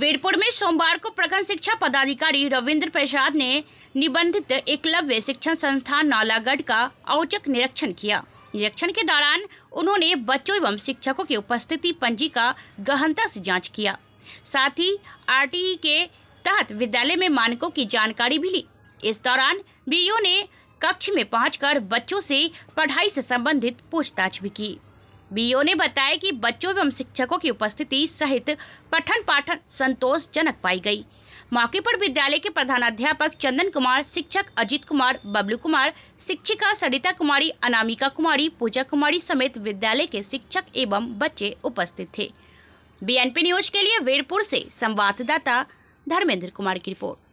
वीरपुर में सोमवार को प्रखंड शिक्षा पदाधिकारी रविंद्र प्रसाद ने निबंधित एकलव्य शिक्षण संस्थान नालागढ़ का औचक निरीक्षण किया निरीक्षण के दौरान उन्होंने बच्चों एवं शिक्षकों की उपस्थिति पंजी का गहनता से जांच किया साथ ही आरटीई के तहत विद्यालय में मानकों की जानकारी भी ली इस दौरान बीओ ने कक्ष में पहुँच बच्चों से पढ़ाई से संबंधित पूछताछ भी की बीओ ने बताया कि बच्चों एवं शिक्षकों की उपस्थिति सहित पठन पाठन संतोषजनक पाई गई मौके पर विद्यालय के प्रधानाध्यापक चंदन कुमार शिक्षक अजित कुमार बबलू कुमार शिक्षिका सरिता कुमारी अनामिका कुमारी पूजा कुमारी समेत विद्यालय के शिक्षक एवं बच्चे उपस्थित थे बीएनपी न्यूज के लिए वीरपुर से संवाददाता धर्मेंद्र कुमार की रिपोर्ट